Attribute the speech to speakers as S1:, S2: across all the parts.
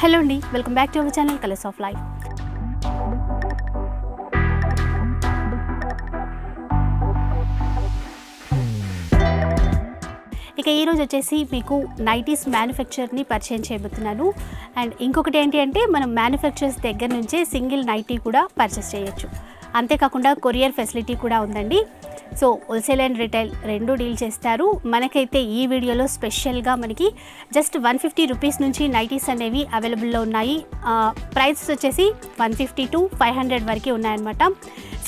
S1: Hello అండి welcome back to our channel Colours of Life ఇక ఈరోజు వచ్చేసి మీకు నైటీస్ మ్యానుఫ్యాక్చర్ని పరిచయం చేయబోతున్నాను అండ్ ఇంకొకటి ఏంటి అంటే మనం మ్యానుఫ్యాక్చర్స్ దగ్గర నుంచే సింగిల్ నైటీ కూడా పర్చేస్ చేయొచ్చు అంతేకాకుండా కొరియర్ ఫెసిలిటీ కూడా ఉందండి సో హోల్సేల్ అండ్ రిటైల్ రెండు డీల్ చేస్తారు మనకైతే ఈ వీడియోలో స్పెషల్గా మనకి జస్ట్ వన్ ఫిఫ్టీ రూపీస్ నుంచి నైటీస్ అనేవి అవైలబుల్లో ఉన్నాయి ప్రైసెస్ వచ్చేసి one fifty to five hundred వరకు ఉన్నాయన్నమాట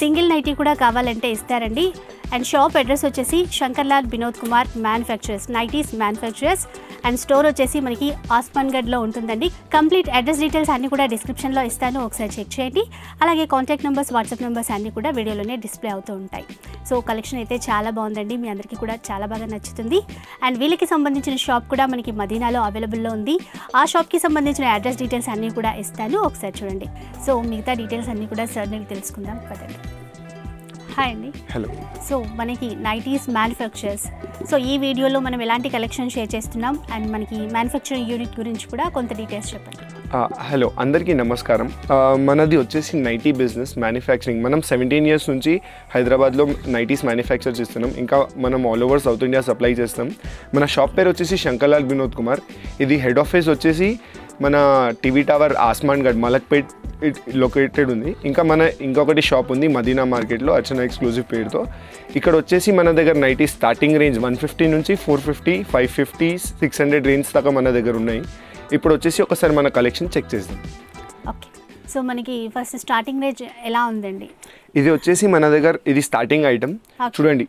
S1: సింగిల్ నైటీ కూడా కావాలంటే ఇస్తారండి అండ్ షాప్ అడ్రస్ వచ్చేసి Shankarlal Vinod Kumar manufacturers nighties manufacturers and store వచ్చేసి మనకి ఆస్మాన్గఢ్లో ఉంటుందండి కంప్లీట్ అడ్రస్ డీటెయిల్స్ అన్నీ కూడా డిస్క్రిప్షన్లో ఇస్తాను ఒకసారి చెక్ చేయండి అలాగే కాంటాక్ట్ నెంబర్స్ వాట్సాప్ నెంబర్స్ అన్నీ కూడా వీడియోలోనే డిస్ప్లే అవుతూ ఉంటాయి సో కలెక్షన్ అయితే చాలా బాగుందండి మీ అందరికీ కూడా చాలా బాగా నచ్చుతుంది అండ్ వీళ్ళకి సంబంధించిన షాప్ కూడా మనకి మదీనాలో అవైలబుల్లో ఉంది ఆ షాప్కి సంబంధించిన అడ్రస్ డీటెయిల్స్ అన్నీ కూడా ఇస్తాను ఒకసారి చూడండి సో మిగతా డీటెయిల్స్ అన్నీ కూడా సార్ నేను తెలుసుకుందాం పదండి హాయ్ అండి హలో సో మనకి నైటీస్ మ్యానుఫ్యాక్చర్స్ సో ఈ వీడియోలో మనం ఎలాంటి కలెక్షన్ షేర్ చేస్తున్నాం అండ్ మనకి మ్యానుఫ్యాక్చరింగ్ యూనిట్ గురించి కూడా కొంత డీటెయిల్స్ చెప్పండి
S2: హలో అందరికీ నమస్కారం మనది వచ్చేసి నైటీ బిజినెస్ మ్యానుఫ్యాక్చరింగ్ మనం సెవెంటీన్ ఇయర్స్ నుంచి హైదరాబాద్లో నైటీస్ మ్యానుఫ్యాక్చర్ చేస్తున్నాం ఇంకా మనం all over South India supply చేస్తాం మన షాప్ పేరు వచ్చేసి శంకర్లాల్ వినోద్ కుమార్ ఇది హెడ్ ఆఫీస్ వచ్చేసి మన TV tower Asman Garh Malakpet located ఉంది ఇంకా మన ఇంకొకటి షాప్ ఉంది మదీనా మార్కెట్లో అర్చన ఎక్స్క్లూజివ్ పేరుతో ఇక్కడ వచ్చేసి మన దగ్గర nighty starting range one fifty నుంచి four fifty five fifty six hundred range దాకా మన దగ్గర ఉన్నాయి ఇప్పుడు వచ్చేసి ఒకసారి మన కలెక్షన్ చెక్ చేద్దాం
S1: ఓకే సో మనకి ఫస్ట్ స్టార్టింగ్ రేంజ్ ఎలా ఉందండి
S2: ఇది వచ్చేసి మన దగ్గర ఇది స్టార్టింగ్ ఐటమ్ చూడండి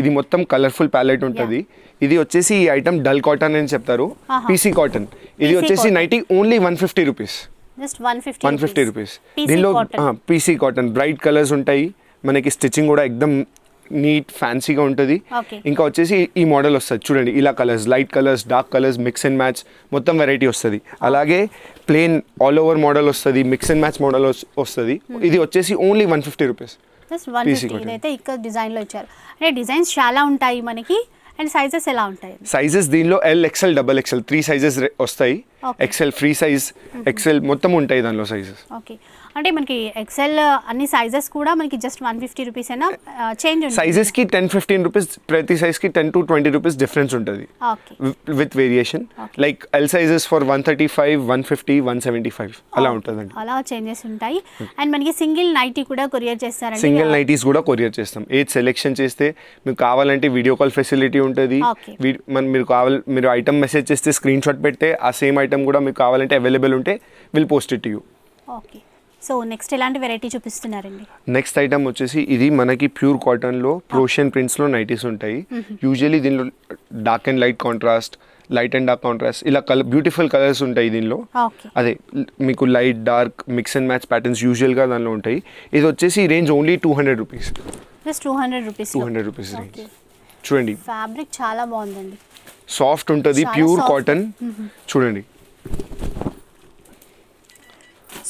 S2: ఇది మొత్తం కలర్ఫుల్ ప్యాలెట్ ఉంటుంది ఇది వచ్చేసి ఈ ఐటమ్ డల్ కాటన్ అని చెప్తారు పీసీ కాటన్ ఇది వచ్చేసి nighty only one fifty rupees
S1: one fifty one fifty
S2: rupees దీనిలో పీసీ కాటన్ బ్రైట్ కలర్స్ ఉంటాయి మనకి స్టిచ్చింగ్ కూడా ఎక్దమ్ నీట్ ఫ్యాన్సీగా ఉంటుంది ఇంకా వచ్చేసి ఈ మోడల్ వస్తుంది చూడండి ఇలా colours light colours dark colours mix and match మొత్తం వెరైటీ వస్తుంది అలాగే ప్లేన్ ఆల్ ఓవర్ మోడల్ వస్తుంది మిక్స్ అండ్ మ్యాచ్ మోడల్ వస్తుంది ఇది వచ్చేసి only one fifty rupees
S1: design ఇచ్చారు అంటే డిజైన్స్ చాలా ఉంటాయి మనకి అండ్ సైజెస్ ఎలా ఉంటాయి
S2: సైజెస్ దీనిలో L XL double XL three sizes వస్తాయి ఎక్సెల్ ఫ్రీ సైజ్ ఎక్సెల్ మొత్తం ఉంటాయి దానిలో సైజెస్
S1: ఓకే అంటే మనకి ఎక్సెల్ అన్ని సైజెస్ కూడా మనకి జస్ట్ వన్ ఫిఫ్టీ రూపీస్ అయినా చేంజ్ సైజెస్
S2: కి టెన్ ఫిఫ్టీన్ రూపీస్ ప్రతి సైజ్ కి ten to twenty rupees difference ఉంటుంది with variation like L sizes for one thirty five one fifty one seventy five అలా ఉంటుందండి
S1: అలా చేంజెస్ ఉంటాయి అండ్ మనకి సింగిల్ నైటీ కూడా కొరియర్ చేస్తారు సింగిల్
S2: నైటీస్ కూడా కొరియర్ చేస్తాం ఏది సెలెక్షన్ చేస్తే మీకు కావాలంటే వీడియో కాల్ ఫెసిలిటీ ఉంటుంది మన మీరు కావాలి మీరు ఐటమ్ మెసేజ్ చేస్తే స్క్రీన్ షాట్ పెడితే ఆ సేమ్ ఐటమ్ కూడా మీకు కావాలంటే అవైలబుల్ ఉంటే will post it you
S1: okay so next ఎలాంటి వెరైటీ చూపిస్తున్నారండి
S2: నెక్స్ట్ ఐటమ్ వచ్చేసి ఇది మనకి ప్యూర్ కాటన్లో ప్రోషియన్ ప్రింట్స్లో నైటీస్ ఉంటాయి యూజువలీ దీనిలో dark and light contrast light and dark contrast ఇలా కలర్ బ్యూటిఫుల్ కలర్స్ ఉంటాయి దీనిలో అదే మీకు light dark mix and match patterns గా దానిలో ఉంటాయి ఇది వచ్చేసి range only two hundred rupees
S1: two hundred rupees two hundred rupees చూడండి ఫ్యాబ్రిక్ చాలా బాగుందండి
S2: సాఫ్ట్ ఉంటుంది ప్యూర్ కాటన్ చూడండి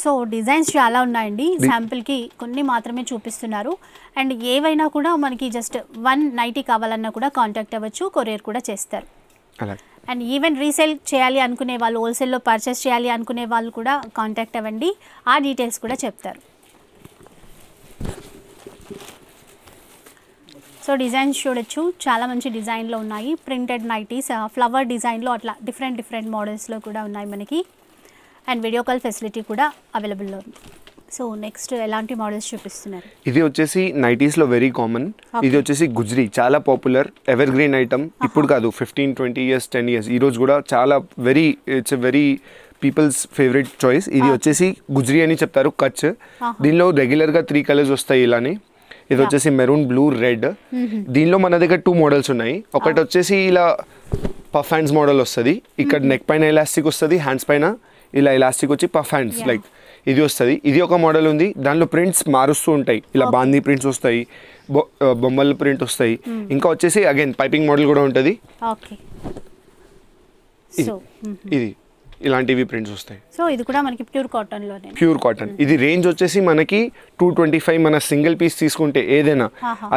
S1: సో డిజైన్స్ చాలా ఉన్నాయండి శాంపిల్కి కొన్ని మాత్రమే చూపిస్తున్నారు అండ్ ఏవైనా కూడా మనకి జస్ట్ వన్ నైటీ కావాలన్నా కూడా కాంటాక్ట్ అవ్వచ్చు కొరియర్ కూడా చేస్తారు అండ్ ఈవెన్ రీసేల్ చేయాలి అనుకునే వాళ్ళు హోల్సేల్లో పర్చేస్ చేయాలి అనుకునే వాళ్ళు కూడా కాంటాక్ట్ అవ్వండి ఆ డీటెయిల్స్ కూడా చెప్తారు సో డిజైన్స్ చూడొచ్చు చాలా మంచి డిజైన్లో ఉన్నాయి ప్రింటెడ్ నైటీస్ ఫ్లవర్ డిజైన్లో అట్లా డిఫరెంట్ డిఫరెంట్ మోడల్స్లో కూడా ఉన్నాయి మనకి అండ్ వీడియో కాల్ ఫెసిలిటీ కూడా అవైలబుల్లో ఉంది సో నెక్స్ట్ ఎలాంటి మోడల్స్ చూపిస్తున్నారు
S2: ఇది వచ్చేసి నైటీస్లో వెరీ కామన్ ఇది వచ్చేసి గుజ్రీ చాలా పాపులర్ ఎవర్ గ్రీన్ ఐటమ్ ఇప్పుడు కాదు fifteen twenty years ten years ఈ రోజు కూడా చాలా very it's very peoples favourite choice ఇది ah. వచ్చేసి గుజ్రీ అని చెప్తారు కచ్ దీనిలో రెగ్యులర్గా త్రీ కలర్స్ వస్తాయి ఇలానే ఇది వచ్చేసి మెరూన్ బ్లూ రెడ్ దీనిలో మన దగ్గర టూ మోడల్స్ ఉన్నాయి ఒకటి ah. వచ్చేసి ఇలా పఫ్ హ్యాండ్స్ మోడల్ వస్తుంది ఇక్కడ నెక్ mm-hmm. పైన ఎలాస్టిక్ వస్తుంది హ్యాండ్స్ పైన ఇలా ఇలాస్టిక్ వచ్చి పఫ్ హ్యాండ్స్ లైక్ ఇది వస్తుంది ఇది ఒక మోడల్ ఉంది దానిలో ప్రింట్స్ మారుస్తూ ఉంటాయి ఇలా బాందీ ప్రింట్స్ వస్తాయి బొమ్మల ప్రింట్ వస్తాయి hmm. ఇంకా వచ్చేసి అగైన్ పైపింగ్ మోడల్ కూడా ఉంటుంది
S1: ఇది mm-hmm.
S2: ఇలాంటివి ప్రింట్స్ వస్తాయి
S1: సో ఇది కూడా మనకి ప్యూర్ కాటన్ లో
S2: ప్యూర్ కాటన్ ఇది రేంజ్ వచ్చేసి మనకి టూ ట్వంటీ ఫైవ్ మన సింగిల్ పీస్ తీసుకుంటే ఏదైనా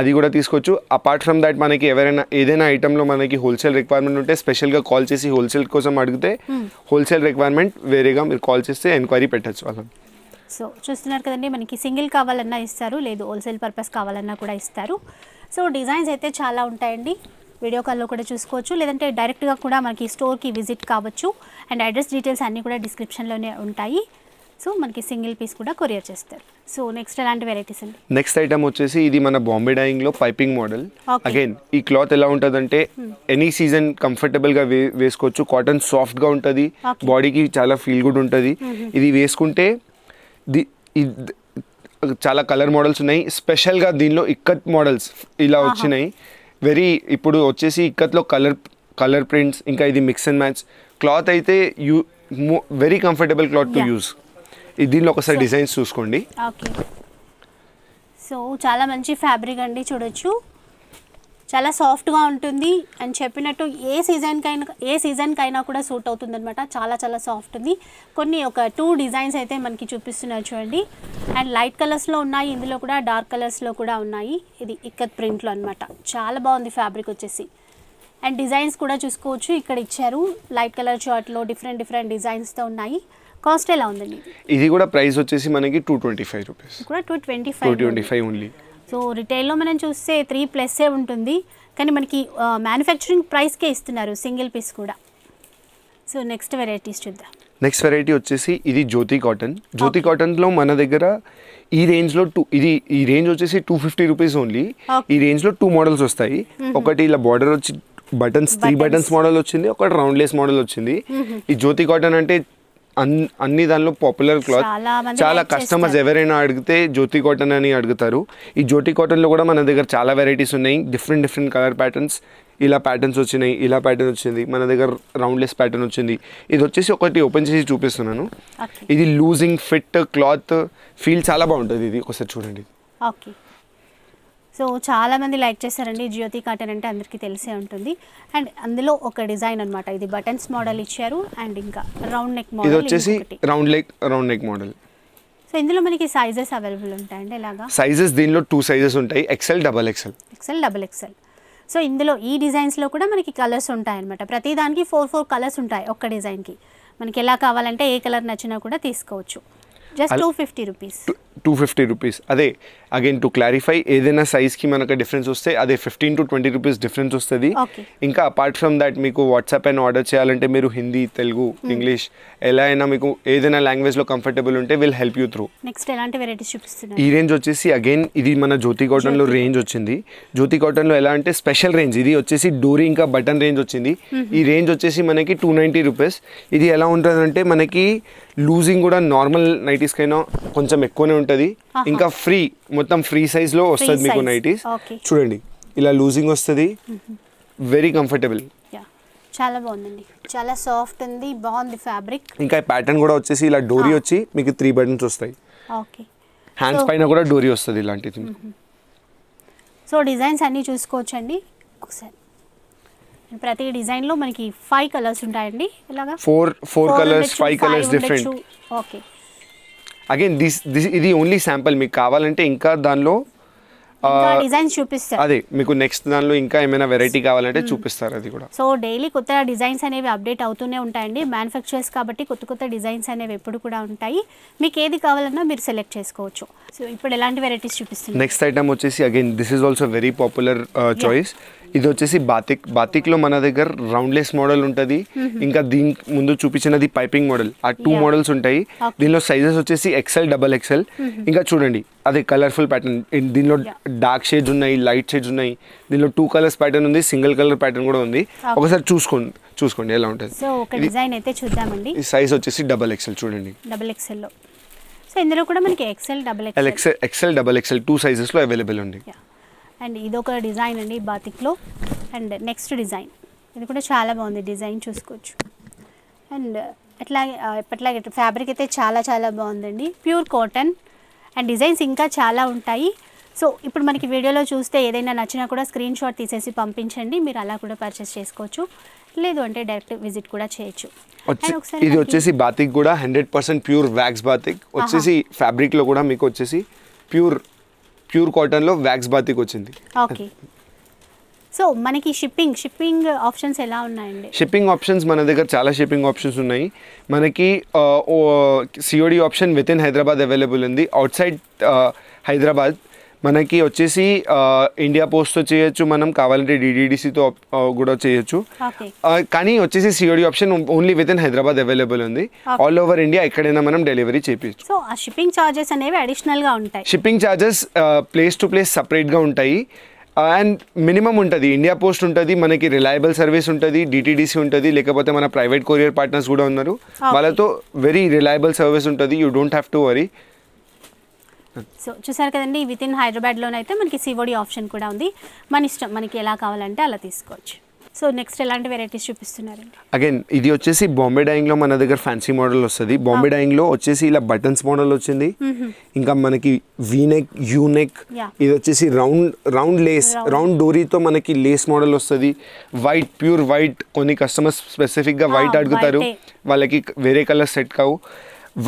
S2: అది కూడా తీసుకోవచ్చు అపార్ట్ ఫ్రమ్ దాట్ మనకి ఎవరైనా ఏదైనా ఐటెంలో మనకి హోల్సేల్ రిక్వైర్మెంట్ ఉంటే స్పెషల్గా కాల్ చేసి హోల్సేల్ కోసం అడిగితే హోల్సేల్ hmm. రిక్వైర్మెంట్ వేరేగా మీరు కాల్ చేస్తే ఎంక్వైరీ పెట్టచ్చు వాళ్ళని
S1: సో చూస్తున్నారు కదండి మనకి సింగిల్ కావాలన్నా ఇస్తారు లేదు హోల్సేల్ పర్పస్ కావాలన్నా కూడా ఇస్తారు సో డిజైన్స్ అయితే చాలా ఉంటాయండి వీడియో కాల్లో కూడా చూసుకోవచ్చు లేదంటే డైరెక్ట్గా కూడా మనకి స్టోర్కి విజిట్ కావచ్చు అండ్ అడ్రస్ డీటెయిల్స్ అన్నీ కూడా డిస్క్రిప్షన్లోనే ఉంటాయి సో మనకి సింగిల్ పీస్ కూడా కొరియర్ చేస్తారు సో నెక్స్ట్ ఎలాంటి వెరైటీస్ అండి
S2: నెక్స్ట్ ఐటమ్ వచ్చేసి ఇది మన బాంబే డైయింగ్ లో పైపింగ్ మోడల్ అగైన్ ఈ క్లాత్ ఎలా ఉంటుంది అంటే ఎనీ సీజన్ కంఫర్టబుల్ గా వేసుకోవచ్చు కాటన్ సాఫ్ట్ గా ఉంటుంది బాడీకి చాలా ఫీల్ గుడ్ ఉంటుంది ఇది వేసుకుంటే చాలా కలర్ మోడల్స్ ఉన్నాయి స్పెషల్గా దీనిలో ఇక్కత్ మోడల్స్ ఇలా వచ్చినాయి వెరీ ఇప్పుడు వచ్చేసి ఇక్కత్లో కలర్ కలర్ ప్రింట్స్ ఇంకా ఇది మిక్స్ అండ్ మ్యాచ్ క్లాత్ అయితే you very comfortable cloth to use దీనిలో ఒకసారి డిజైన్స్ చూసుకోండి
S1: సో చాలా మంచి ఫ్యాబ్రిక్ అండి చూడొచ్చు చాలా సాఫ్ట్గా ఉంటుంది అండ్ చెప్పినట్టు ఏ సీజన్కైనా ఏ సీజన్కైనా కూడా సూట్ అవుతుంది అనమాట చాలా చాలా సాఫ్ట్ ఉంది కొన్ని ఒక టూ డిజైన్స్ అయితే మనకి చూపిస్తున్నారు చూడండి అండ్ లైట్ కలర్స్లో ఉన్నాయి ఇందులో కూడా డార్క్ కలర్స్లో కూడా ఉన్నాయి ఇది ఇక్కత్ ప్రింట్లో అనమాట చాలా బాగుంది ఫ్యాబ్రిక్ వచ్చేసి అండ్ డిజైన్స్ కూడా చూసుకోవచ్చు ఇక్కడ ఇచ్చారు లైట్ కలర్ షార్ట్లో డిఫరెంట్ డిఫరెంట్ డిజైన్స్తో ఉన్నాయి కాస్ట్ ఎలా ఉందండి
S2: ఇది కూడా ప్రైస్ వచ్చేసి మనకి టూ ట్వంటీ ఫైవ్ రూపీస్
S1: కూడా two twenty five twenty five only so రిటైల్లో మనం చూస్తే త్రీ ప్లస్సే ఉంటుంది కానీ మనకి మ్యానుఫ్యాక్చరింగ్ ప్రైస్కే ఇస్తున్నారు సింగిల్ పీస్ కూడా సో నెక్స్ట్ వెరైటీస్ చూద్దాం
S2: నెక్స్ట్ వెరైటీ వచ్చేసి ఇది జ్యోతి కాటన్ జ్యోతి కాటన్లో మన దగ్గర ఈ రేంజ్లో టూ ఇది ఈ రేంజ్ వచ్చేసి టూ ఫిఫ్టీ రూపీస్ ఓన్లీ ఈ రేంజ్లో టూ మోడల్స్ వస్తాయి ఒకటి ఇలా బార్డర్ వచ్చి బటన్స్ త్రీ బటన్స్ మోడల్ వచ్చింది ఒకటి రౌండ్లెస్ మోడల్ వచ్చింది ఈ జ్యోతి కాటన్ అంటే అన్ని దానిలో పాపులర్ క్లాత్ చాలా కస్టమర్స్ ఎవరైనా అడిగితే జ్యోతి కాటన్ అని అడుగుతారు ఈ జ్యోతి కాటన్లో కూడా మన దగ్గర చాలా వెరైటీస్ ఉన్నాయి డిఫరెంట్ డిఫరెంట్ కలర్ ప్యాటర్న్స్ ఇలా ప్యాటర్న్స్ వచ్చినాయి ఇలా ప్యాటర్న్ వచ్చింది మన దగ్గర రౌండ్లెస్ ప్యాటర్న్ వచ్చింది ఇది వచ్చేసి ఒకటి ఓపెన్ చేసి చూపిస్తున్నాను ఇది లూజింగ్ ఫిట్ క్లాత్ ఫీల్ చాలా బాగుంటుంది ఇది ఒకసారి చూడండి
S1: ఓకే సో చాలామంది లైక్ చేశారండి జ్యోతి కాటన్ అంటే అందరికీ తెలిసే ఉంటుంది అండ్ అందులో ఒక డిజైన్ అనమాట ఇది బటన్స్ మోడల్ ఇచ్చారు అండ్ ఇంకా రౌండ్ నెక్ మోడల్ వచ్చేసి
S2: round neck round neck model
S1: so ఇందులో మనకి సైజెస్ అవైలబుల్ ఉంటాయి అండి ఎలాగా
S2: సైజెస్ దీనిలో టూ సైజెస్ ఉంటాయి XL double XL
S1: XL double XL so ఇందులో ఈ డిజైన్స్లో కూడా మనకి కలర్స్ ఉంటాయన్నమాట ప్రతి దానికి ఫోర్ ఫోర్ కలర్స్ ఉంటాయి ఒక్క డిజైన్కి మనకి ఎలా కావాలంటే ఏ కలర్ నచ్చినా కూడా తీసుకోవచ్చు just two fifty rupees
S2: two fifty rupees అదే అగైన్ టు క్లారిఫై ఏదైనా సైజ్కి మనకు డిఫరెన్స్ వస్తే అదే fifteen to twenty rupees difference వస్తుంది ఇంకా అపార్ట్ ఫ్రమ్ దాట్ మీకు వాట్సాప్ అయినా ఆర్డర్ చేయాలంటే మీరు హిందీ తెలుగు ఇంగ్లీష్ hmm. ఎలా అయినా మీకు ఏదైనా లాంగ్వేజ్లో కంఫర్టబుల్ ఉంటే will help you through
S1: next ఎలాంటి వెరైటీస్ చూపిస్తుంది ఈ
S2: రేంజ్ వచ్చేసి అగైన్ ఇది మన జ్యోతి కాటన్లో రేంజ్ వచ్చింది జ్యోతి కాటన్లో ఎలా అంటే స్పెషల్ రేంజ్ ఇది వచ్చేసి డోరీ ఇంకా బటన్ రేంజ్ వచ్చింది ఈ రేంజ్ వచ్చేసి మనకి టూ నైంటీ రూపీస్ ఇది ఎలా ఉంటుందంటే మనకి లూజింగ్ కూడా నార్మల్ నైటీస్కైనా కొంచెం ఎక్కువనే ఉంటుంది ఇంకా ఫ్రీ మొత్తం ఫ్రీ సైజ్ లో వస్తుంది మీకు నైటీస్ చూడండి ఇలా లూజింగ్ వస్తుంది వెరీ కంఫర్టబుల్
S1: చాలా బాగుందండి చాలా సాఫ్ట్ ఉంది బాగుంది ఫ్యాబ్రిక్
S2: ఇంకా ప్యాటర్న్ కూడా వచ్చేసి ఇలా డోరీ వచ్చి మీకు త్రీ బటన్స్ వస్తాయి ఓకే హ్యాండ్స్ పైన కూడా డోరీ వస్తుంది ఇలాంటిది
S1: సో డిజైన్స్ అన్నీ చూసుకోవచ్చండి అండి ప్రతి డిజైన్ లో మనకి ఫైవ్ కలర్స్ ఉంటాయండి ఇలాగా four four colours five colours different okay
S2: again this this ఇది ఓన్లీ సాంపుల్ మీకు కావాలంటే ఇంకా దానిలో డిజైన్స్
S1: uh, చూపిస్తారు అదే
S2: మీకు నెక్స్ట్ దానిలో ఇంకా ఏమైనా వెరైటీ hmm. కావాలంటే చూపిస్తారు అది కూడా సో
S1: డైలీ కొత్త డిజైన్స్ అనేవి అప్డేట్ అవుతూనే ఉంటాయండి మ్యానుఫ్యాక్చర్స్ కాబట్టి కొత్త కొత్త డిజైన్స్ అనేవి ఎప్పుడు కూడా ఉంటాయి మీకు ఏది కావాలన్నా మీరు సెలెక్ట్ చేసుకోవచ్చు సో ఇప్పుడు ఎలాంటి వెరైటీస్ చూపిస్తుంది నెక్స్ట్
S2: ఐటమ్ వచ్చేసి again this is also very popular choice ఇది వచ్చేసి బాతిక్ బాతిక్లో మన దగ్గర రౌండ్లెస్ మోడల్ ఉంటుంది ఇంకా దీని ముందు చూపించినది పైపింగ్ మోడల్ ఆ టూ మోడల్స్ ఉంటాయి దీనిలో సైజెస్ వచ్చేసి ఎక్సెల్ డబల్ ఎక్సెల్ ఇంకా చూడండి అదే కలర్ఫుల్ ప్యాటర్న్ దీనిలో డార్క్ షేడ్స్ ఉన్నాయి లైట్ షేడ్స్ ఉన్నాయి దీనిలో టూ కలర్స్ ప్యాటర్న్ ఉంది సింగిల్ కలర్ ప్యాటర్న్ కూడా ఉంది ఒకసారి చూసుకోండి చూసుకోండి ఎలా ఉంటుంది
S1: డిజైన్ అయితే చూద్దామండి
S2: సైజ్ వచ్చేసి డబల్ ఎక్సెల్ చూడండి
S1: డబల్ ఎక్సెల్ లో సో ఇందులో కూడా మనకి XL double XL
S2: XL double XL two sizes లో అవైలబుల్ ఉంది
S1: అండ్ ఇదొక డిజైన్ అండి బాతిక్లో అండ్ నెక్స్ట్ డిజైన్ ఇది కూడా చాలా బాగుంది డిజైన్ చూసుకోవచ్చు అండ్ అట్లాగే ఎప్పట్లాగే ఫ్యాబ్రిక్ అయితే చాలా చాలా బాగుందండి ప్యూర్ కాటన్ అండ్ డిజైన్స్ ఇంకా చాలా ఉంటాయి సో ఇప్పుడు మనకి వీడియోలో చూస్తే ఏదైనా నచ్చినా కూడా స్క్రీన్ షాట్ తీసేసి పంపించండి మీరు అలా కూడా పర్చేస్ చేసుకోవచ్చు లేదు అంటే డైరెక్ట్ విజిట్ కూడా చేయొచ్చు ఇది వచ్చేసి
S2: బాతిక్ కూడా hundred percent pure wax batik వచ్చేసి ఫ్యాబ్రిక్లో కూడా మీకు వచ్చేసి ప్యూర్ ప్యూర్ కాటన్లో వ్యాక్స్ బాతిక్ వచ్చింది ఓకే
S1: సో మనకి షిప్పింగ్ షిప్పింగ్ ఆప్షన్స్ ఎలా ఉన్నాయండి
S2: షిప్పింగ్ ఆప్షన్స్ మన దగ్గర చాలా షిప్పింగ్ ఆప్షన్స్ ఉన్నాయి మనకి COD option with in Hyderabad available ఉంది అవుట్ సైడ్ హైదరాబాద్ మనకి వచ్చేసి ఇండియా పోస్ట్తో చేయొచ్చు మనం కావాలంటే డిడిడిసితో కూడా చేయొచ్చు కానీ వచ్చేసి COD option only with in Hyderabad available ఉంది ఆల్ ఓవర్ ఇండియా ఎక్కడైనా మనం డెలివరీ చేయొచ్చు
S1: సో షిప్పింగ్ చార్జెస్ అనేవి అడిషనల్గా ఉంటాయి
S2: shipping charges place to place సపరేట్గా ఉంటాయి అండ్ మినిమం ఉంటుంది ఇండియా పోస్ట్ ఉంటుంది మనకి రిలయబుల్ సర్వీస్ ఉంటుంది డిటీడీసీ ఉంటుంది లేకపోతే మన ప్రైవేట్ కొరియర్ పార్ట్నర్స్ కూడా ఉన్నారు వాళ్ళతో వెరీ రిలయబుల్ సర్వీస్ ఉంటుంది you don't have to worry
S1: so చూసారు కదండి విత్ ఇన్ హైదరాబాద్లోనైతే మనకి సివోడి ఆప్షన్ కూడా ఉంది మన ఇష్టం మనకి ఎలా కావాలంటే అలా తీసుకోవచ్చు సో నెక్స్ట్ ఎలాంటి వెరైటీస్ చూపిస్తున్నారు
S2: అగైన్ ఇది వచ్చేసి బాంబే డైయింగ్ లో మన దగ్గర ఫ్యాన్సీ మోడల్ వస్తుంది బాంబే డైయింగ్ లో వచ్చేసి ఇలా బటన్స్ మోడల్ వచ్చింది ఇంకా మనకి వీనెక్ యూనెక్ ఇది వచ్చేసి రౌండ్ రౌండ్ లేస్ రౌండ్ డోరీతో మనకి లేస్ మోడల్ వస్తుంది వైట్ ప్యూర్ వైట్ కొన్ని కస్టమర్స్ స్పెసిఫిక్గా వైట్ అడుగుతారు వాళ్ళకి వేరే కలర్ సెట్ కావు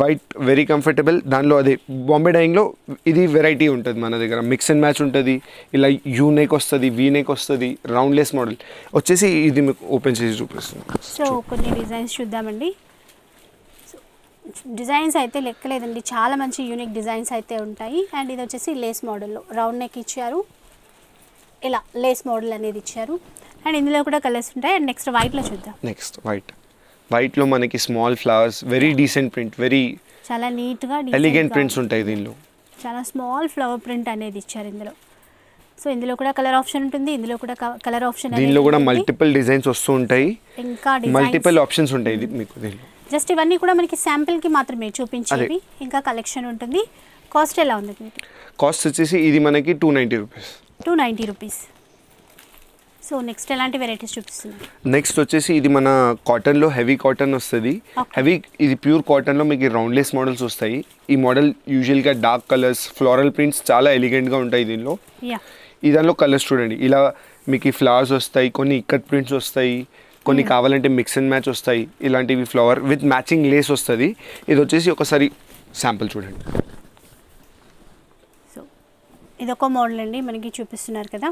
S2: వైట్ వెరీ కంఫర్టబుల్ దానిలో అదే బాంబే డైయింగ్లో ఇది వెరైటీ ఉంటుంది మన దగ్గర మిక్స్ అండ్ మ్యాచ్ ఉంటుంది ఇలా యూ నెక్ వస్తుంది వీ నెక్ వస్తుంది రౌండ్లెస్ మోడల్ వచ్చేసి ఇది మీకు ఓపెన్ చేసి చూపిస్తుంది
S1: సో కొన్ని డిజైన్స్ చూద్దామండి డిజైన్స్ అయితే లెక్కలేదండి చాలా మంచి యూనిక్ డిజైన్స్ అయితే ఉంటాయి అండ్ ఇది వచ్చేసి లేస్ మోడల్లో రౌండ్ నెక్ ఇచ్చారు ఇలా లేస్ మోడల్ అనేది ఇచ్చారు అండ్ ఇందులో కూడా కలర్స్ ఉంటాయి అండ్ నెక్స్ట్ వైట్లో చూద్దాం
S2: నెక్స్ట్ వైట్ వైట్లో మనకి small flowers very decent print very
S1: చాలా నీట్గా ఎలిగెంట్ ప్రింట్స్ ఉంటాయి దీనిలో చాలా స్మాల్ ఫ్లవర్ ప్రింట్ అనేది ఇచ్చారు ఇందులో సో ఇందులో కూడా కలర్ ఆప్షన్ ఉంటుంది ఇందులో కూడా కలర్ ఆప్షన్ దీనిలో కూడా మల్టిపుల్
S2: డిజైన్స్ వస్తూ ఉంటాయి
S1: ఇంకా మల్టిపుల్
S2: ఆప్షన్స్ ఉంటాయి ఇది మీకు దీనిలో
S1: జస్ట్ ఇవన్నీ కూడా మనకి శాంపిల్ కి మాత్రమే చూపించేవి ఇంకా కలెక్షన్ ఉంటుంది కాస్ట్ ఎలా ఉంది
S2: కాస్ట్ వచ్చేసి ఇది మనకి two ninety rupees
S1: two ninety rupees so next ఎలాంటి వెరైటీస్ చూపిస్తున్నారు
S2: నెక్స్ట్ వచ్చేసి ఇది మన కాటన్లో హెవీ కాటన్ వస్తుంది హెవీ ఇది ప్యూర్ కాటన్లో మీకు రౌండ్లెస్ మోడల్స్ వస్తాయి ఈ మోడల్ యూజువల్గా డార్క్ కలర్స్ ఫ్లోరల్ ప్రింట్స్ చాలా ఎలిగెంట్గా ఉంటాయి దీనిలో ఈ దానిలో కలర్స్ చూడండి ఇలా మీకు ఈ ఫ్లవర్స్ వస్తాయి కొన్ని ఇక్కట్ ప్రింట్స్ వస్తాయి కొన్ని hmm. కావాలంటే మిక్స్ అండ్ మ్యాచ్ వస్తాయి ఇలాంటివి ఫ్లవర్ విత్ మ్యాచింగ్ లేస్ వస్తుంది ఇది వచ్చేసి ఒకసారి శాంపుల్ చూడండి
S1: సో ఇదొక మోడల్ అండి మనకి చూపిస్తున్నారు కదా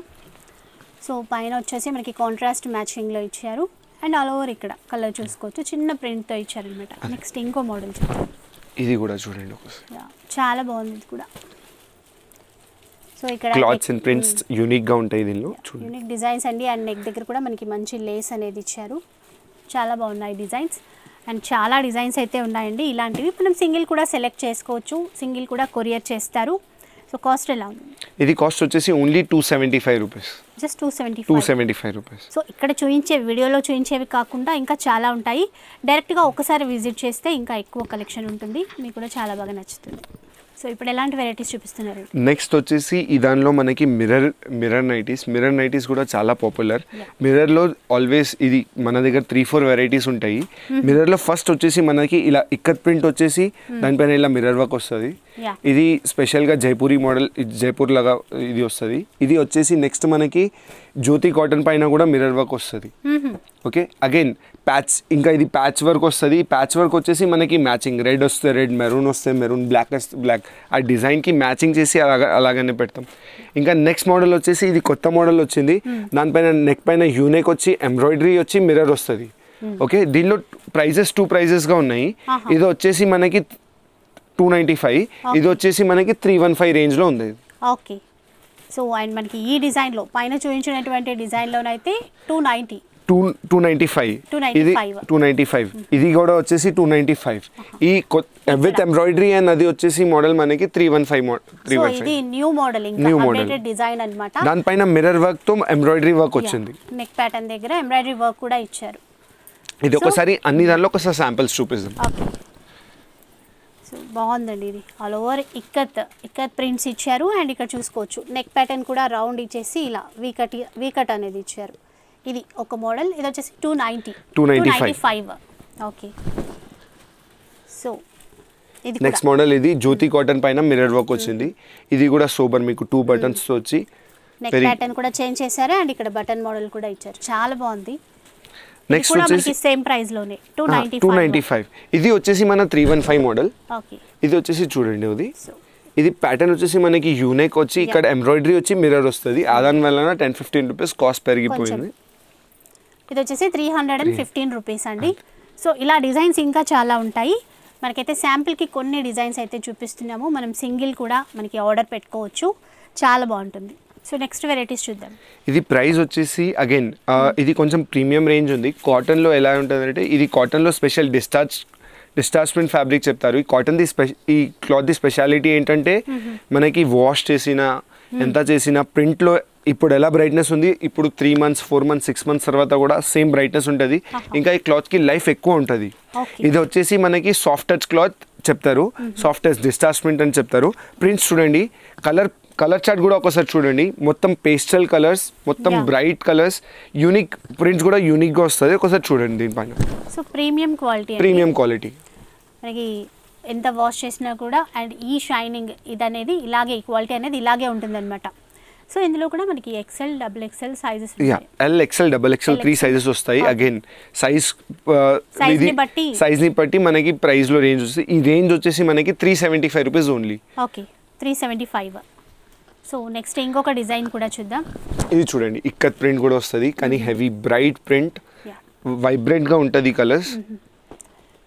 S1: సో పైన వచ్చేసి మనకి కాంట్రాస్ట్ మ్యాచింగ్లో ఇచ్చారు అండ్ ఆల్ ఓవర్ ఇక్కడ కలర్ చూసుకోవచ్చు చిన్న ప్రింట్తో ఇచ్చారనమాట నెక్స్ట్ ఇంకో మోడల్ చూద్దాం
S2: ఇది కూడా చూడండి
S1: చాలా బాగుంది ఇది కూడా సో ఇక్కడ క్లాత్స్ అండ్ ప్రింట్స్
S2: యూనిక్ గా ఉంటాయి దీనిలో
S1: యూనిక్ డిజైన్స్ అండి అండ్ నెక్ దగ్గర కూడా మనకి మంచి లేస్ అనేది ఇచ్చారు చాలా బాగున్నాయి డిజైన్స్ అండ్ చాలా డిజైన్స్ అయితే ఉన్నాయండి ఇలాంటివి మనం సింగిల్ కూడా సెలెక్ట్ చేసుకోవచ్చు సింగిల్ కూడా కొరియర్ చేస్తారు సో కాస్ట్ ఎలా ఉంది
S2: ఇది కాస్ట్ వచ్చేసి only two seventy five rupees
S1: just two seventy two
S2: seventy five rupees
S1: so ఇక్కడ చూపించే వీడియోలో చూపించేవి కాకుండా ఇంకా చాలా ఉంటాయి డైరెక్ట్గా ఒకసారి విజిట్ చేస్తే ఇంకా ఎక్కువ కలెక్షన్ ఉంటుంది మీకు కూడా చాలా బాగా నచ్చుతుంది సో ఇప్పుడు ఎలాంటి వెరైటీస్ చూపిస్తున్నారు
S2: నెక్స్ట్ వచ్చేసి ఈ దానిలో మనకి mirror mirror nighties mirror nighties కూడా చాలా పాపులర్ మిరర్లో ఆల్వేస్ ఇది మన దగ్గర త్రీ ఫోర్ వెరైటీస్ ఉంటాయి మిర్రర్లో hmm. ఫస్ట్ వచ్చేసి మనకి ఇలా ఇక్కత్ ప్రింట్ వచ్చేసి hmm. దానిపైన ఇలా మిరర్ వర్క్ వస్తుంది ఇది స్పెషల్గా జైపూరి మోడల్ జైపూర్ లాగా ఇది వస్తుంది ఇది వచ్చేసి నెక్స్ట్ మనకి జ్యోతి కాటన్ పైన కూడా మిర్రర్ వర్క్ వస్తుంది ఓకే అగైన్ ప్యాచ్ ఇంకా ఇది ప్యాచ్ వర్క్ వస్తుంది ప్యాచ్ వర్క్ వచ్చేసి మనకి మ్యాచింగ్ రెడ్ వస్తే రెడ్ మెరూన్ వస్తే మెరూన్ బ్లాక్ వస్తే బ్లాక్ ఆ డిజైన్కి మ్యాచింగ్ చేసి అలాగ అలాగనే పెడతాం ఇంకా నెక్స్ట్ మోడల్ వచ్చేసి ఇది కొత్త మోడల్ వచ్చింది hmm. దానిపైన నెక్ పైన యూనెక్ వచ్చి ఎంబ్రాయిడరీ వచ్చి మిర్రర్ వస్తుంది ఓకే దీనిలో ప్రైజెస్ టూ ప్రైజెస్గా ఉన్నాయి ఇది వచ్చేసి మనకి టూ నైంటీ ఫైవ్ ఇది వచ్చేసి మనకి త్రీ వన్ ఫైవ్ రేంజ్లో ఉంది
S1: ఓకే సో అండ్ మనకి ఈ డిజైన్లో పైన చూపించినటువంటి డిజైన్లోనైతే two ninety
S2: two two ninety five ఇది టూ నైంటీ ఫైవ్ ఇది కూడా వచ్చేసి టూ నైంటీ ఫైవ్ ఈ విత్ ఎంబ్రాయిడరీ అండ్ అది వచ్చేసి మోడల్ మనకి three one five three one five
S1: new model new model design అనమాట దానిపైన
S2: మిర్రర్ వర్క్ తో ఎంబ్రాయిడరీ వర్క్ వచ్చింది
S1: నెక్ ప్యాటర్న్ దగ్గర ఎంబ్రాయిడరీ వర్క్ కూడా ఇచ్చారు
S2: ఇది ఒకసారి అన్ని దానిలో ఒకసారి శాంపిల్స్ చూపిస్తాం
S1: బాగుందండి ఇది all over ikat ikat prints ఇచ్చారు అండ్ ఇక్కడ చూసుకోవచ్చు నెక్ ప్యాటర్న్ కూడా రౌండ్ ఇచ్చేసి ఇలా వీకట్ వీకట్ అనేది ఇచ్చారు ఇది ఒక మోడల్ ఇది వచ్చేసి two ninety two ninety five okay so ఇది నెక్స్ట్
S2: మోడల్ ఇది జ్యోతి కాటన్ పైన మిర్రర్ వర్క్ వచ్చింది ఇది కూడా సూపర్ మీకు టూ బటన్స్ hmm. వచ్చి నెక్ ప్యాటర్న్
S1: కూడా చేంజ్ చేశారు అండ్ ఇక్కడ బటన్ మోడల్ కూడా ఇచ్చారు చాలా బాగుంది నెక్స్ట్ వచ్చేసి సేమ్ ప్రైస్ లోనే 295
S2: ఇది వచ్చేసి మన 315 మోడల్ ఓకే ఇది వచ్చేసి చూడండి ఇది ఇది ప్యాటర్న్ వచ్చేసి మనకి యూనిక్ వచ్చి ఇక్కడ ఎంబ్రాయిడరీ వచ్చి మిర్రర్ వస్తుంది దాని వల్ల టెన్ ఫిఫ్టీన్ రూపీస్ కాస్ట్ పెరిగిపోయింది
S1: ఇది వచ్చేసి three hundred and fifteen rupees అండి సో ఇలా డిజైన్స్ ఇంకా చాలా ఉంటాయి మనకైతే శాంపిల్కి కొన్ని డిజైన్స్ అయితే చూపిస్తున్నాము మనం సింగిల్ కూడా మనకి ఆర్డర్ పెట్టుకోవచ్చు చాలా బాగుంటుంది సో నెక్స్ట్ వెరైటీస్ చూద్దాం
S2: ఇది ప్రైస్ వచ్చేసి అగైన్ hmm. ఇది కొంచెం ప్రీమియం రేంజ్ ఉంది కాటన్లో ఎలా ఉంటుంది అంటే ఇది కాటన్లో స్పెషల్ డిశ్చార్జ్ డిస్టార్చ్మెంట్ ఫ్యాబ్రిక్ చెప్తారు ఈ కాటన్ది స్పె ఈ క్లాత్ది స్పెషాలిటీ ఏంటంటే hmm. మనకి వాష్ చేసిన hmm. ఎంత చేసినా ప్రింట్లో ఇప్పుడు ఎలా బ్రైట్నెస్ ఉంది ఇప్పుడు three months four months six months తర్వాత కూడా సేమ్ బ్రైట్నెస్ ఉంటుంది ఇంకా ఈ క్లాత్కి లైఫ్ ఎక్కువ ఉంటుంది ఇది వచ్చేసి మనకి సాఫ్ట్ టచ్ క్లాత్ చెప్తారు సాఫ్ట్ టచ్ డిస్టాచ్మెంట్ అని చెప్తారు ప్రింట్స్ చూడండి కలర్ కలర్ చార్ట్ కూడా ఒకసారి చూడండి మొత్తం పేస్టల్ కలర్స్ మొత్తం బ్రైట్ కలర్స్ యూనిక్ ప్రింట్స్ కూడా యూనిక్గా వస్తుంది ఒకసారి చూడండి దీనిపైన
S1: so premium quality premium quality మనకి ఎంత వాష్ చేసినా కూడా అండ్ ఈ షైనింగ్ ఇది అనేది ఇలాగే ఈ క్వాలిటీ అనేది ఇలాగే ఉంటుందన్నమాట సో ఇందులో కూడా మనకి XL double XL sizes
S2: L XL double XL three sizes వస్తాయి అగైన్ సైజ్ సైజ్ బట్టి సైజ్ ని బట్టి మనకి ప్రైస్ లో రేంజ్ వస్తుంది ఈ రేంజ్ వచ్చేసి మనకి three seventy five rupees only
S1: okay three seventy five so next ఇంకొక డిజైన్ కూడా చూద్దాం
S2: ఇది చూడండి ఇక్కత్ ప్రింట్ కూడా వస్తుంది కానీ హెవీ బ్రైట్ ప్రింట్ వైబ్రెంట్ గా ఉంటుంది కలర్స్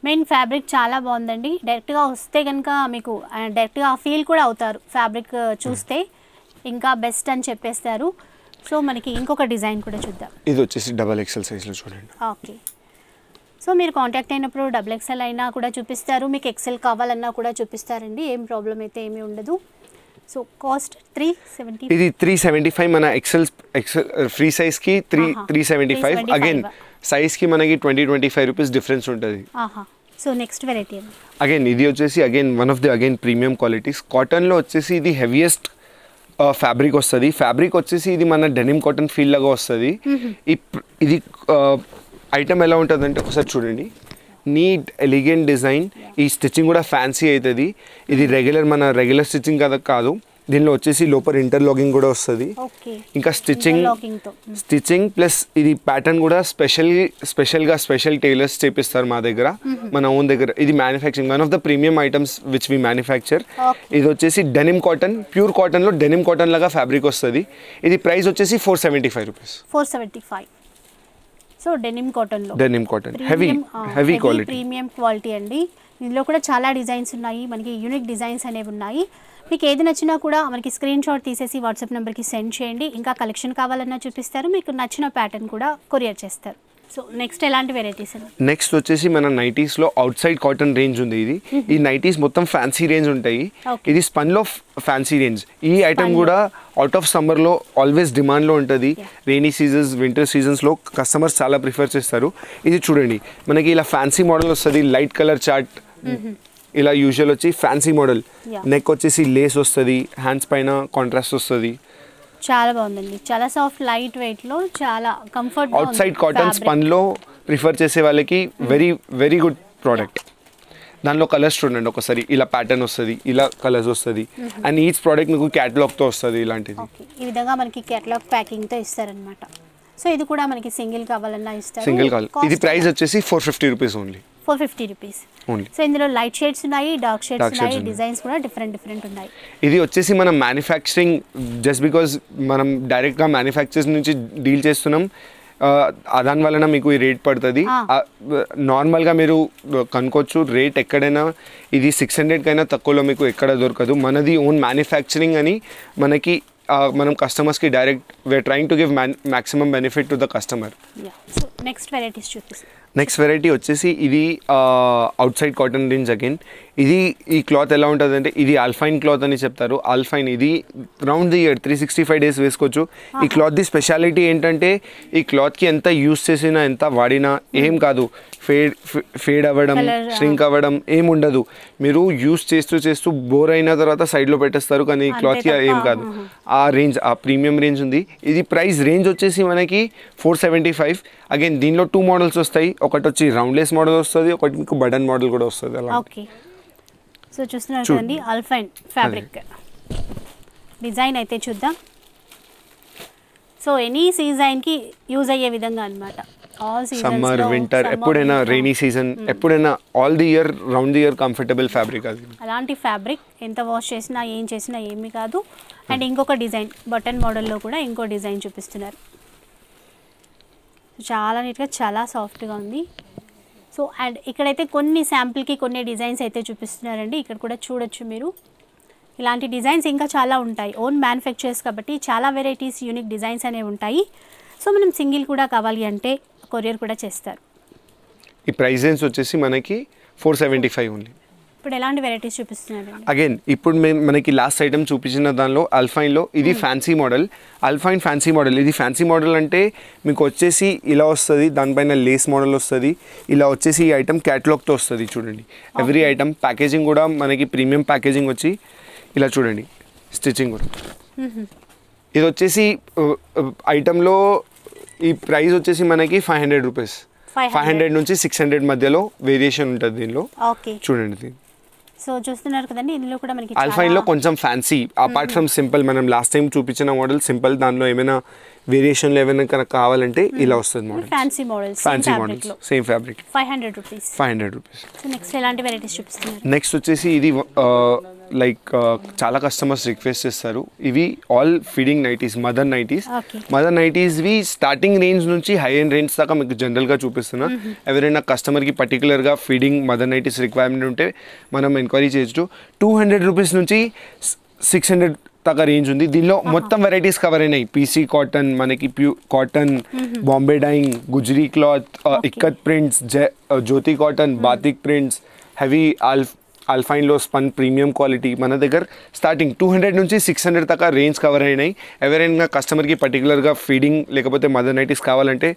S1: మెయిన్ ఫ్యాబ్రిక్ చాలా బాగుందండి డైరెక్ట్గా వస్తే కనుక మీకు డైరెక్ట్గా uh, ఫీల్ కూడా అవుతారు ఫ్యాబ్రిక్ uh, చూస్తే ఇంకా బెస్ట్ అని చెప్పేస్తారు సో మనకి ఇంకొక డిజైన్ కూడా చూద్దాం
S2: ఇది వచ్చేసి డబల్ ఎక్సెల్ సైజ్లో చూడండి
S1: ఓకే సో మీరు కాంటాక్ట్ అయినప్పుడు డబుల్ ఎక్సెల్ అయినా కూడా చూపిస్తారు మీకు ఎక్సెల్ కావాలన్నా కూడా చూపిస్తారండి ఏం ప్రాబ్లం అయితే ఏమీ ఉండదు సో కాస్ట్ త్రీ సెవెంటీ ఇది
S2: త్రీ సెవెంటీ ఫైవ్ మన ఎక్సెల్ ఎక్సెల్ ఫ్రీ సైజ్కి three three seventy five again సైజ్కి మనకి twenty twenty five rupees difference ఉంటుంది
S1: సో నెక్స్ట్ వెరైటీ
S2: అగైన్ ఇది వచ్చేసి again one of the again premium qualities కాటన్లో వచ్చేసి ఇది హెవియెస్ట్ ఫ్యాబ్రిక్ వస్తుంది ఫ్యాబ్రిక్ వచ్చేసి ఇది మన డెనిమ్ కాటన్ ఫీల్ లాగా వస్తుంది ఇది ఐటమ్ ఎలా ఉంటుంది అంటే ఒకసారి చూడండి నీట్ ఎలిగెంట్ డిజైన్ ఈ స్టిచ్చింగ్ కూడా ఫ్యాన్సీ అవుతుంది ఇది రెగ్యులర్ మన రెగ్యులర్ స్టిచ్చింగ్ కదా కాదు దీనిలో వచ్చేసి లోపల ఇంటర్లాగింగ్ కూడా వస్తుంది ఇంకా స్టిచ్చింగ్ స్టిచ్చింగ్ ప్లస్ ఇది ప్యాటర్న్ కూడా స్పెషల్ స్పెషల్గా స్పెషల్ టైలర్స్ చేపిస్తారు మా దగ్గర మన ఓన్ దగ్గర ఇది manufacturing one of the premium items which we manufacture ఇది వచ్చేసి డెనిమ్ కాటన్ ప్యూర్ కాటన్లో డెనిమ్ కాటన్ లాగా ఫ్యాబ్రిక్ వస్తుంది ఇది ప్రైస్ వచ్చేసి four seventy five rupees
S1: four seventy five so denim cotton denim
S2: cotton heavy heavy quality
S1: premium quality అండి ఇందులో కూడా చాలా డిజైన్స్ ఉన్నాయి మనకి యూనిక్ డిజైన్స్ అనేవి ఉన్నాయి మీకు ఏది నచ్చినా కూడా మనకి స్క్రీన్ షాట్ తీసేసి వాట్సాప్ నెంబర్కి సెండ్ చేయండి ఇంకా కలెక్షన్ కావాలన్నా చూపిస్తారు మీకు నచ్చిన ప్యాటర్న్ కూడా కొరియర్ చేస్తారు సో నెక్స్ట్ ఎలాంటి వెరైటీస్
S2: నెక్స్ట్ వచ్చేసి మన నైటీస్ లో అవుట్ సైడ్ కాటన్ రేంజ్ ఉంది ఇది ఈ నైటీస్ మొత్తం ఫ్యాన్సీ రేంజ్ ఉంటాయి ఇది స్పన్ లో ఫ్యాన్సీ రేంజ్ ఈ ఐటమ్ కూడా అవుట్ ఆఫ్ సమ్మర్ లో ఆల్వేస్ డిమాండ్ లో ఉంటుంది రెయినీ సీజన్స్ వింటర్ సీజన్స్ లో కస్టమర్స్ చాలా ప్రిఫర్ చేస్తారు ఇది చూడండి మనకి ఇలా ఫ్యాన్సీ మోడల్ వస్తుంది లైట్ కలర్ చాట్ Mm-hmm. ఇలా యూజువల్ వచ్చి ఫ్యాన్సీ మోడల్ నెక్ వచ్చేసి లేస్ వస్తుంది హ్యాండ్స్ పైన కాంట్రాస్ట్ వస్తుంది
S1: చాలా బాగుందండి చాలా సాఫ్ట్ లైట్ వెయిట్ లో చాలా comfort outside cotton spun
S2: లో ప్రిఫర్ చేసే వాళ్ళకి వెరీ వెరీ గుడ్ ప్రోడక్ట్ దానిలో కలర్స్ చూడండి ఒకసారి ఇలా ప్యాటర్న్ వస్తుంది ఇలా కలర్స్ వస్తుంది అండ్ ఈచ్ ప్రోడక్ట్ మీకు క్యాటలాగ్ తో వస్తుంది ఇలాంటిది
S1: ఈ విధంగా మనకి క్యాటలాగ్ ప్యాకింగ్ తో ఇస్తారనమాట సో ఇది కూడా మనకి సింగిల్ కావాలన్నా ఇస్తారు సింగిల్ కావాలి ఇది ప్రైస్
S2: వచ్చేసి four fifty rupees only
S1: four fifty rupees so ఇందులో లైట్ షేడ్స్ ఉన్నాయి డార్క్ షేడ్స్ ఉన్నాయి డిజైన్స్ కూడా డిఫరెంట్ డిఫరెంట్ ఉన్నాయి
S2: ఇది వచ్చేసి మనం మ్యానుఫ్యాక్చరింగ్ జస్ట్ బికాస్ మనం డైరెక్ట్గా మ్యానుఫ్యాక్చర్స్ నుంచి డీల్ చేస్తున్నాం దాని వలన మీకు ఈ రేట్ పడుతుంది నార్మల్గా మీరు కనుకోవచ్చు రేట్ ఎక్కడైనా ఇది సిక్స్ హండ్రెడ్ కైనా తక్కువలో మీకు ఎక్కడ దొరకదు మనది ఓన్ మ్యానుఫ్యాక్చరింగ్ అని మనకి మనం కస్టమర్స్కి direct we're trying to give maximum benefit to the customer
S1: next varieties చూపిస్తాం
S2: నెక్స్ట్ వెరైటీ వచ్చేసి ఇది outside cotton range again ఇది ఈ క్లాత్ ఎలా ఉంటుంది అంటే ఇది ఆల్ఫైన్ క్లాత్ అని చెప్తారు ఆల్ఫైన్ ఇది round the year three sixty five days వేసుకోవచ్చు ఈ క్లాత్ది స్పెషాలిటీ ఏంటంటే ఈ క్లాత్కి ఎంత యూస్ చేసినా ఎంత వాడినా ఏం కాదు ఫేడ్ ఫేడ్ అవ్వడం ష్రింక్ అవ్వడం ఏం ఉండదు మీరు యూస్ చేస్తూ చేస్తూ బోర్ అయిన తర్వాత సైడ్లో పెట్టేస్తారు కానీ ఈ క్లాత్కి ఏం కాదు ఆ రేంజ్ ఆ ప్రీమియం రేంజ్ ఉంది ఇది ప్రైస్ రేంజ్ వచ్చేసి మనకి ఫోర్ సెవెంటీ ఫైవ్ అగైన్ దీనిలో టూ మోడల్స్ వస్తాయి ఒకటి వచ్చి రౌండ్లెస్ మోడల్ వస్తుంది ఒకటి మీకు బటన్ మోడల్ కూడా వస్తుంది అలా
S1: సో చూస్తున్నారు కదండి అల్ఫైన్ ఫ్యాబ్రిక్ డిజైన్ అయితే చూద్దాం సో ఎనీ సీజన్కి యూజ్ అయ్యే విధంగా అనమాట సమ్మర్ వింటర్ ఎప్పుడైనా రెయినీ
S2: సీజన్ hmm. ఎప్పుడైనా all the year round the year comfortable fabric అది
S1: అలాంటి ఫ్యాబ్రిక్ ఎంత వాష్ చేసినా ఏం చేసినా ఏమీ కాదు అండ్ hmm. ఇంకొక డిజైన్ బటన్ మోడల్లో కూడా ఇంకో డిజైన్ చూపిస్తున్నారు చాలా నీట్గా చాలా సాఫ్ట్గా ఉంది సో అండ్ ఇక్కడైతే కొన్ని శాంపుల్కి కొన్ని డిజైన్స్ అయితే చూపిస్తున్నారండి ఇక్కడ కూడా చూడొచ్చు మీరు ఇలాంటి డిజైన్స్ ఇంకా చాలా ఉంటాయి ఓన్ మ్యానుఫ్యాక్చర్స్ కాబట్టి చాలా వెరైటీస్ యూనిక్ డిజైన్స్ అనేవి ఉంటాయి సో మనం సింగిల్ కూడా కావాలి అంటే కొరియర్ కూడా చేస్తారు
S2: ఈ ప్రైజెన్స్ వచ్చేసి మనకి ఫోర్ సెవెంటీ ఫైవ్ ఉంది
S1: ఇప్పుడు ఎలాంటి వెరైటీస్ చూపిస్తున్నారు
S2: అగైన్ ఇప్పుడు మేము మనకి లాస్ట్ ఐటమ్ చూపించిన దానిలో అల్ఫైన్లో ఇది fancy model alpine fancy model ఇది ఫ్యాన్సీ మోడల్ అంటే మీకు వచ్చేసి ఇలా వస్తుంది దానిపైన లేస్ మోడల్ వస్తుంది ఇలా వచ్చేసి ఈ ఐటమ్ క్యాటలాగ్తో వస్తుంది చూడండి ఎవ్రీ ఐటమ్ ప్యాకేజింగ్ కూడా మనకి ప్రీమియం ప్యాకేజింగ్ వచ్చి ఇలా చూడండి స్టిచ్చింగ్ కూడా ఇది వచ్చేసి ఐటెంలో ఈ ప్రైస్ వచ్చేసి మనకి five hundred rupees five hundred నుంచి సిక్స్ హండ్రెడ్ మధ్యలో వేరియేషన్ ఉంటుంది దీనిలో చూడండి
S1: సో చూస్తున్నారు కదండి ఇందులో కూడా మనకి అల్ఫైన్ లో
S2: కొంచెం ఫ్యాన్సీ అపార్ట్ ఫ్రమ్ సింపుల్ మనం లాస్ట్ టైం చూపించిన మోడల్ సింపుల్ దానిలో ఏమైనా వేరియేషన్లు ఏమైనా కనుక కావాలంటే ఇలా వస్తుంది model
S1: fancy model fancy models same fabric five hundred rupees
S2: five hundred rupees
S1: next ఎలాంటి వెరైటీస్
S2: నెక్స్ట్ వచ్చేసి ఇది లైక్ చాలా కస్టమర్స్ రిక్వెస్ట్ చేస్తారు ఇవి all feeding nighties mother nighties mother nighties we starting range నుంచి హై ఎండ్ రేంజ్ దాకా మీకు జనరల్గా చూపిస్తున్నా ఎవరైనా కస్టమర్కి పర్టికులర్గా ఫీడింగ్ మదర్ నైటీస్ రిక్వైర్మెంట్ ఉంటే మనం ఎంక్వైరీ చేయొచ్చు టూ హండ్రెడ్ రూపీస్ నుంచి సిక్స్ హండ్రెడ్ కొత్తగా రేంజ్ ఉంది దీనిలో మొత్తం వెరైటీస్ కవర్ అయినాయి పీసీ కాటన్ మనకి ప్యూ కాటన్ బాంబే డైయింగ్ గుజరీ cloth ikat prints Jyoti cotton batik prints heavy ఆల్ఫ్ ఆల్ఫైన్లో స్పన్ ప్రీమియం క్వాలిటీ మన దగ్గర స్టార్టింగ్ టూ హండ్రెడ్ నుంచి సిక్స్ హండ్రెడ్ దాకా రేంజ్ కవర్ అయినాయి ఎవరైనా కస్టమర్కి పర్టికులర్గా ఫీడింగ్ లేకపోతే మదర్ నైటీస్ కావాలంటే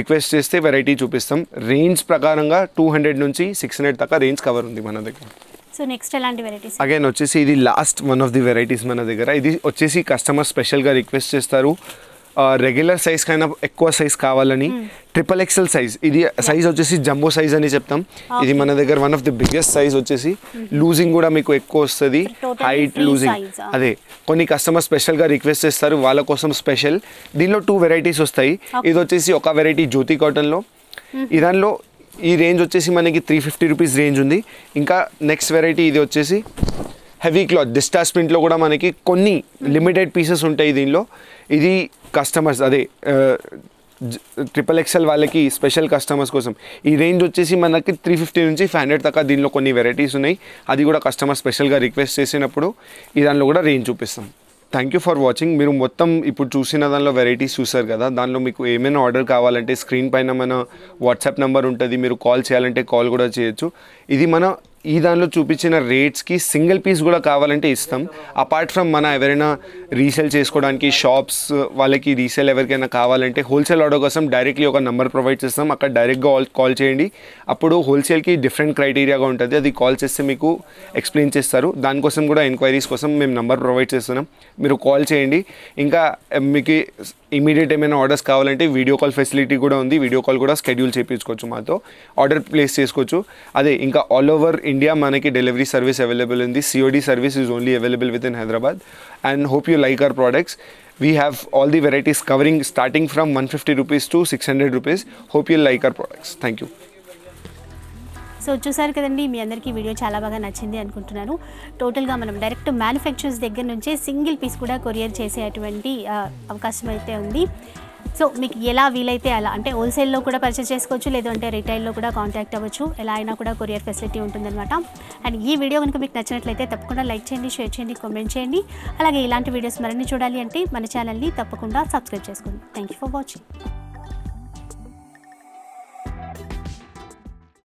S2: రిక్వెస్ట్ చేస్తే వెరైటీ చూపిస్తాం రేంజ్ ప్రకారంగా టూ హండ్రెడ్ నుంచి సిక్స్ హండ్రెడ్ దాకా రేంజ్ కవర్ ఉంది మన దగ్గర
S1: సో నెక్స్ట్ ఎలాంటి వెరైటీస్
S2: అగైన్ వచ్చేసి ఇది last one of the varieties మన దగ్గర ఇది వచ్చేసి కస్టమర్ స్పెషల్గా రిక్వెస్ట్ చేస్తారు రెగ్యులర్ సైజ్ కైనా ఎక్కువ సైజ్ కావాలని ట్రిపుల్ ఎక్సెల్ సైజ్ ఇది సైజ్ వచ్చేసి జంబో సైజ్ అని చెప్తాం ఇది మన దగ్గర one of the biggest size వచ్చేసి లూజింగ్ hmm. కూడా మీకు ఎక్కువ వస్తుంది హైట్ లూజింగ్ అదే కొన్ని కస్టమర్ స్పెషల్గా రిక్వెస్ట్ చేస్తారు వాళ్ళ కోసం స్పెషల్ దీనిలో టూ వెరైటీస్ వస్తాయి ఇది వచ్చేసి ఒక వెరైటీ జ్యోతి కాటన్లో hmm. దానిలో ఈ రేంజ్ వచ్చేసి మనకి త్రీ ఫిఫ్టీ రూపీస్ రేంజ్ ఉంది ఇంకా నెక్స్ట్ వెరైటీ ఇది వచ్చేసి హెవీ క్లాత్ డిస్టాస్ ప్రింట్లో కూడా మనకి కొన్ని లిమిటెడ్ పీసెస్ ఉంటాయి దీనిలో ఇది కస్టమర్స్ అదే ట్రిపుల్ ఎక్స్ఎల్ వాళ్ళకి స్పెషల్ కస్టమర్స్ కోసం ఈ రేంజ్ వచ్చేసి మనకి త్రీ ఫిఫ్టీ నుంచి ఫైవ్ హండ్రెడ్ దాకా దీనిలో కొన్ని వెరైటీస్ ఉన్నాయి అది కూడా కస్టమర్ స్పెషల్గా రిక్వెస్ట్ చేసినప్పుడు ఈ దానిలో కూడా రేంజ్ చూపిస్తాం థ్యాంక్ యూ ఫర్ వాచింగ్ మీరు మొత్తం ఇప్పుడు చూసిన దానిలో వెరైటీస్ చూసారు కదా దానిలో మీకు ఏమైనా ఆర్డర్ కావాలంటే స్క్రీన్ పైన మన వాట్సాప్ నెంబర్ ఉంటుంది మీరు కాల్ చేయాలంటే కాల్ కూడా చేయొచ్చు ఇది మన ఈ దానిలో చూపించిన రేట్స్కి సింగిల్ పీస్ కూడా కావాలంటే ఇస్తాం అపార్ట్ ఫ్రమ్ మన ఎవరైనా రీసేల్ చేసుకోవడానికి షాప్స్ వాళ్ళకి రీసేల్ ఎవరికైనా కావాలంటే హోల్సేల్ ఆర్డర్ కోసం డైరెక్ట్లీ ఒక నెంబర్ ప్రొవైడ్ చేస్తాం అక్కడ డైరెక్ట్గా కాల్ చేయండి అప్పుడు హోల్సేల్కి డిఫరెంట్ క్రైటీరియాగా ఉంటుంది అది కాల్ చేస్తే మీకు ఎక్స్ప్లెయిన్ చేస్తారు దానికోసం కూడా ఎంక్వైరీస్ కోసం మేము నెంబర్ ప్రొవైడ్ చేస్తున్నాం మీరు కాల్ చేయండి ఇంకా eh, మీకు ఇమీడియట్ ఏమైనా ఆర్డర్స్ కావాలంటే వీడియో కాల్ ఫెసిలిటీ కూడా ఉంది వీడియో కాల్ కూడా షెడ్యూల్ చేయించుకోవచ్చు మాతో ఆర్డర్ ప్లేస్ చేసుకోవచ్చు అదే ఇంకా ఆల్ ఓవర్ ఇండియా మనకి డెలివరీ సర్వీస్ అవైలబుల్ ఉంది COD service is only available with in Hyderabad and hope you like our products we have all the varieties covering starting from one fifty rupees to six hundred rupees hope you like our products thank you
S1: so చూసారు కదండి మీ అందరికీ video చాలా బాగా నచ్చింది అనుకుంటున్నాను టోటల్గా మనం direct manufacturers దగ్గర నుంచే సింగిల్ పీస్ కూడా కొరియర్ చేసేటువంటి అవకాశం అయితే ఉంది సో మీకు ఎలా వీలైతే అలా అంటే హోల్సేల్లో కూడా పర్చేస్ చేసుకోవచ్చు లేదంటే రిటైల్లో కూడా కాంటాక్ట్ అవ్వచ్చు ఎలా అయినా కూడా కొరియర్ ఫెసిలిటీ ఉంటుందన్నమాట అండ్ ఈ వీడియో కనుక మీకు నచ్చినట్లయితే తప్పకుండా లైక్ చేయండి షేర్ చేయండి కామెంట్ చేయండి అలాగే ఇలాంటి వీడియోస్ మరిన్ని చూడాలి అంటే మన ఛానల్ని తప్పకుండా సబ్స్క్రైబ్ చేసుకోండి థ్యాంక్ యూ ఫర్ వాచింగ్